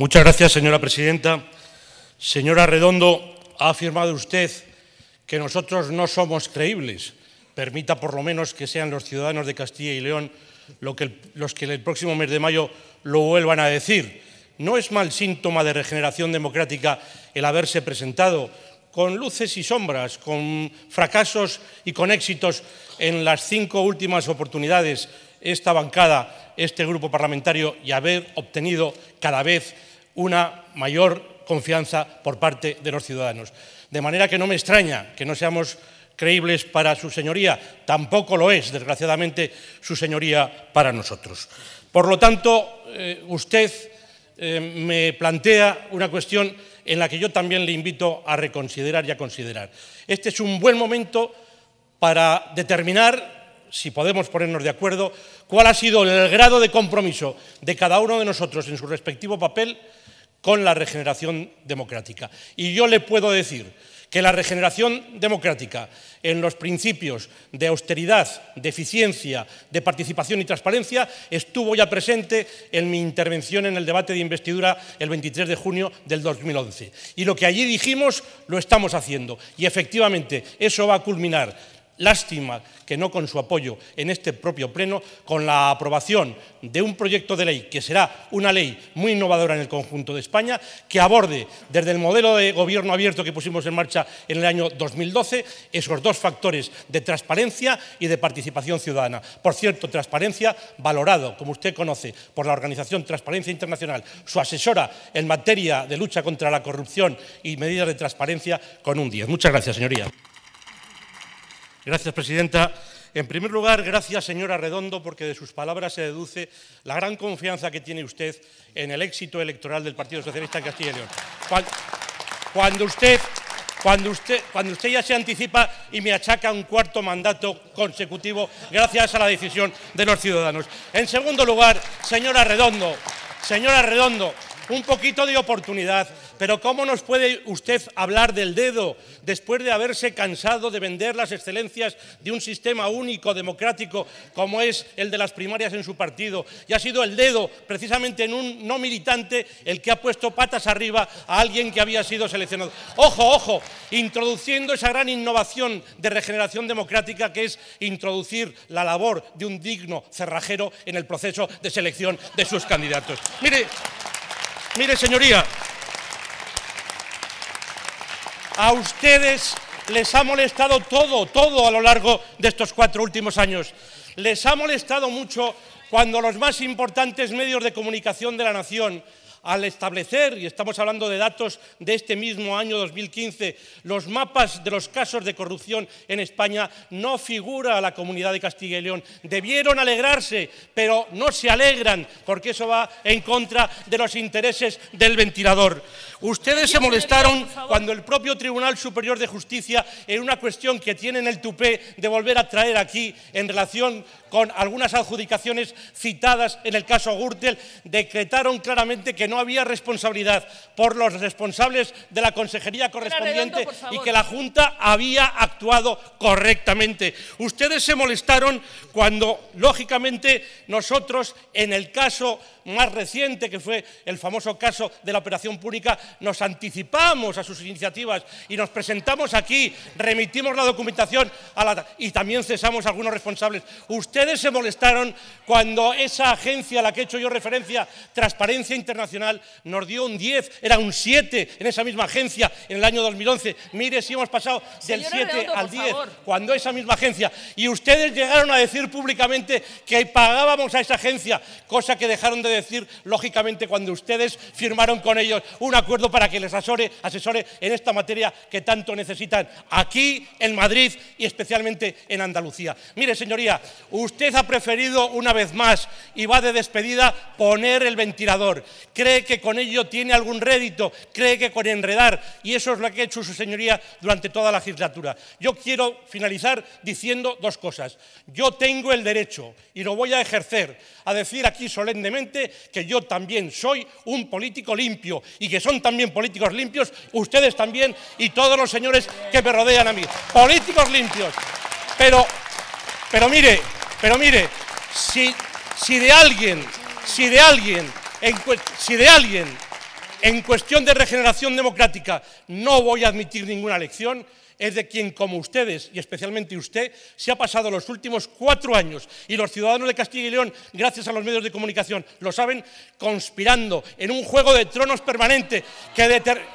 Muchas gracias, señora presidenta. Señora Redondo, ha afirmado usted que nosotros no somos creíbles. Permita por lo menos que sean los ciudadanos de Castilla y León lo que los que el próximo mes de mayo lo vuelvan a decir. No es mal síntoma de regeneración democrática el haberse presentado con luces y sombras, con fracasos y con éxitos en las cinco últimas oportunidades esta bancada, este grupo parlamentario y haber obtenido cada vez una mayor confianza por parte de los ciudadanos. De manera que no me extraña que no seamos creíbles para su señoría, tampoco lo es, desgraciadamente, su señoría para nosotros. Por lo tanto, eh, usted eh, me plantea una cuestión en la que yo también le invito a reconsiderar y a considerar. Este es un buen momento para determinar si podemos ponernos de acuerdo, cuál ha sido el grado de compromiso de cada uno de nosotros en su respectivo papel con la regeneración democrática. Y yo le puedo decir que la regeneración democrática en los principios de austeridad, de eficiencia, de participación y transparencia estuvo ya presente en mi intervención en el debate de investidura el 23 de junio del 2011. Y lo que allí dijimos lo estamos haciendo. Y efectivamente eso va a culminar Lástima que no con su apoyo en este propio Pleno, con la aprobación de un proyecto de ley que será una ley muy innovadora en el conjunto de España, que aborde desde el modelo de gobierno abierto que pusimos en marcha en el año 2012 esos dos factores de transparencia y de participación ciudadana. Por cierto, transparencia valorado, como usted conoce, por la organización Transparencia Internacional, su asesora en materia de lucha contra la corrupción y medidas de transparencia con un 10. Muchas gracias, señoría. Gracias, presidenta. En primer lugar, gracias, señora Redondo, porque de sus palabras se deduce la gran confianza que tiene usted en el éxito electoral del Partido Socialista en Castilla y León. Cuando usted, cuando usted ya se anticipa y me achaca un cuarto mandato consecutivo gracias a la decisión de los ciudadanos. En segundo lugar, señora Redondo, señora Redondo, un poquito de oportunidad. Pero ¿cómo nos puede usted hablar del dedo después de haberse cansado de vender las excelencias de un sistema único, democrático, como es el de las primarias en su partido? Y ha sido el dedo, precisamente en un no militante, el que ha puesto patas arriba a alguien que había sido seleccionado. Ojo, ojo, introduciendo esa gran innovación de regeneración democrática que es introducir la labor de un digno cerrajero en el proceso de selección de sus candidatos. Mire, Mire, señoría, a ustedes les ha molestado todo, todo a lo largo de estos cuatro últimos años. Les ha molestado mucho cuando los más importantes medios de comunicación de la nación al establecer, y estamos hablando de datos de este mismo año 2015, los mapas de los casos de corrupción en España, no figura a la comunidad de Castilla y León. Debieron alegrarse, pero no se alegran, porque eso va en contra de los intereses del ventilador. Ustedes se molestaron cuando el propio Tribunal Superior de Justicia, en una cuestión que tienen el tupé de volver a traer aquí en relación con algunas adjudicaciones citadas en el caso Gürtel, decretaron claramente que no había responsabilidad por los responsables de la consejería correspondiente y que la Junta había actuado correctamente. Ustedes se molestaron cuando, lógicamente, nosotros, en el caso más reciente, que fue el famoso caso de la operación pública, nos anticipamos a sus iniciativas y nos presentamos aquí, remitimos la documentación a la, y también cesamos algunos responsables. Ustedes se molestaron cuando esa agencia a la que he hecho yo referencia, Transparencia Internacional, nos dio un 10, era un 7 en esa misma agencia en el año 2011. Mire si hemos pasado del 7 al 10 cuando esa misma agencia. Y ustedes llegaron a decir públicamente que pagábamos a esa agencia, cosa que dejaron de decir lógicamente cuando ustedes firmaron con ellos un acuerdo para que les asore, asesore en esta materia que tanto necesitan aquí, en Madrid y especialmente en Andalucía. Mire, señoría, usted ha preferido una vez más y va de despedida poner el ventilador cree que con ello tiene algún rédito, cree que con enredar, y eso es lo que ha hecho su señoría durante toda la legislatura. Yo quiero finalizar diciendo dos cosas. Yo tengo el derecho, y lo voy a ejercer, a decir aquí solemnemente que yo también soy un político limpio, y que son también políticos limpios, ustedes también, y todos los señores que me rodean a mí. Políticos limpios. Pero, pero mire, pero mire, si, si de alguien, si de alguien si de alguien, en cuestión de regeneración democrática, no voy a admitir ninguna lección, es de quien, como ustedes, y especialmente usted, se ha pasado los últimos cuatro años, y los ciudadanos de Castilla y León, gracias a los medios de comunicación, lo saben, conspirando en un juego de tronos permanente,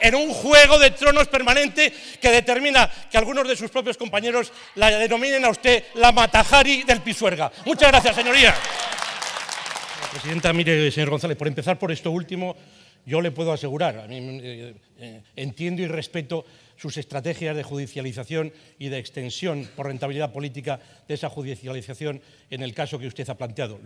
en un juego de tronos permanente que determina que algunos de sus propios compañeros la denominen a usted la Matajari del Pisuerga. Muchas gracias, señoría. Presidenta, mire, señor González, por empezar por esto último, yo le puedo asegurar, eh, eh, entiendo y respeto sus estrategias de judicialización y de extensión por rentabilidad política de esa judicialización en el caso que usted ha planteado.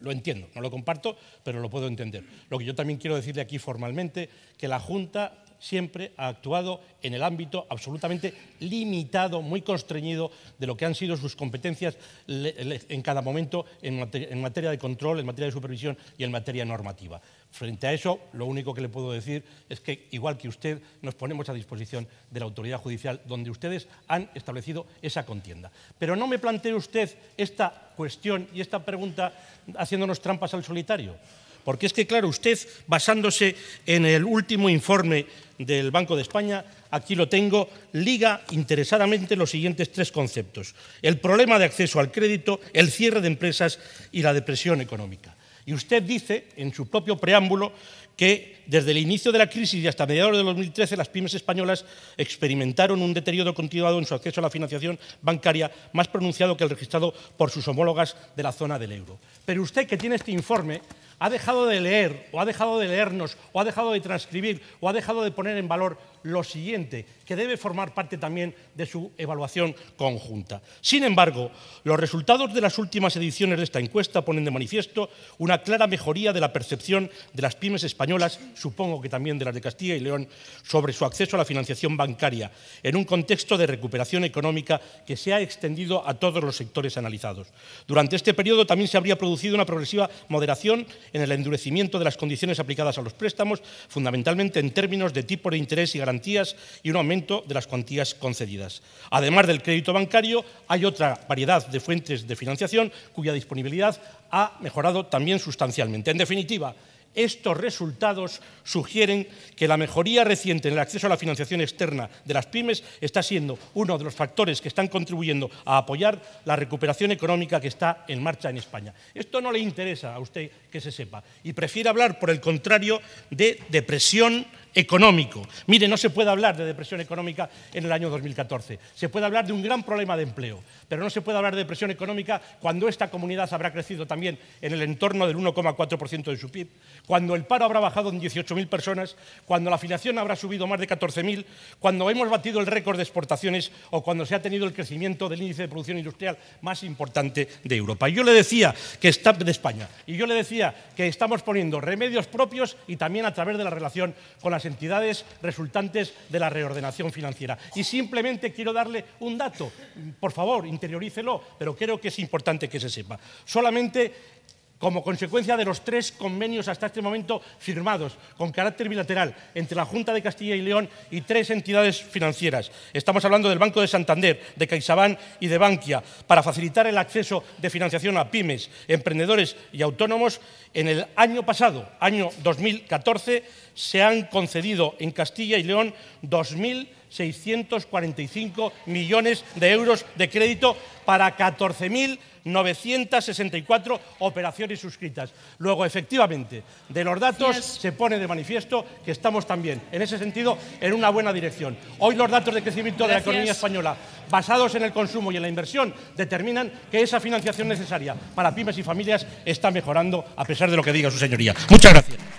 Lo, entiendo, no lo comparto, pero lo puedo entender. Lo que yo también quiero decirle aquí formalmente, que la Junta siempre ha actuado en el ámbito absolutamente limitado, muy constreñido de lo que han sido sus competencias en cada momento en, materia, de control, en materia de supervisión y en materia normativa. Frente a eso, lo único que le puedo decir es que, igual que usted, nos ponemos a disposición de la autoridad judicial donde ustedes han establecido esa contienda. Pero no me plantee usted esta cuestión y esta pregunta haciéndonos trampas al solitario. Porque es que, claro, usted, basándose en el último informe del Banco de España, aquí lo tengo, liga interesadamente los siguientes tres conceptos. El problema de acceso al crédito, el cierre de empresas y la depresión económica. Y usted dice, en su propio preámbulo, que desde el inicio de la crisis y hasta mediados de 2013 las pymes españolas experimentaron un deterioro continuado en su acceso a la financiación bancaria más pronunciado que el registrado por sus homólogas de la zona del euro. Pero usted que tiene este informe ha dejado de leer o ha dejado de leernos o ha dejado de transcribir o ha dejado de poner en valor lo siguiente, que debe formar parte también de su evaluación conjunta. Sin embargo, los resultados de las últimas ediciones de esta encuesta ponen de manifiesto una clara mejoría de la percepción de las pymes españolas, supongo que también de las de Castilla y León, sobre su acceso a la financiación bancaria, en un contexto de recuperación económica que se ha extendido a todos los sectores analizados. Durante este periodo también se habría producido una progresiva moderación en el endurecimiento de las condiciones aplicadas a los préstamos, fundamentalmente en términos de tipo de interés y garantías y un aumento de las cuantías concedidas. Además del crédito bancario, hay otra variedad de fuentes de financiación cuya disponibilidad ha mejorado también sustancialmente. En definitiva, estos resultados sugieren que la mejoría reciente en el acceso a la financiación externa de las pymes está siendo uno de los factores que están contribuyendo a apoyar la recuperación económica que está en marcha en España. Esto no le interesa a usted que se sepa y prefiere hablar, por el contrario, de depresión económico. Mire, no se puede hablar de depresión económica en el año 2014. Se puede hablar de un gran problema de empleo, pero no se puede hablar de depresión económica cuando esta comunidad habrá crecido también en el entorno del 1,4% de su PIB, cuando el paro habrá bajado en 18.000 personas, cuando la afiliación habrá subido más de 14.000, cuando hemos batido el récord de exportaciones o cuando se ha tenido el crecimiento del índice de producción industrial más importante de Europa. yo le decía que está de España y yo le decía que estamos poniendo remedios propios y también a través de la relación con las entidades resultantes de la reordenación financiera. Y simplemente quiero darle un dato, por favor, interiorícelo, pero creo que es importante que se sepa. Solamente como consecuencia de los tres convenios hasta este momento firmados con carácter bilateral entre la Junta de Castilla y León y tres entidades financieras. Estamos hablando del Banco de Santander, de CaixaBank y de Bankia, para facilitar el acceso de financiación a pymes, emprendedores y autónomos. En el año pasado, año 2014, se han concedido en Castilla y León 2.645 millones de euros de crédito para 14.000 964 operaciones suscritas. Luego, efectivamente, de los datos se pone de manifiesto que estamos también, en ese sentido, en una buena dirección. Hoy los datos de crecimiento de la economía española, basados en el consumo y en la inversión, determinan que esa financiación necesaria para pymes y familias está mejorando, a pesar de lo que diga su señoría. Muchas gracias.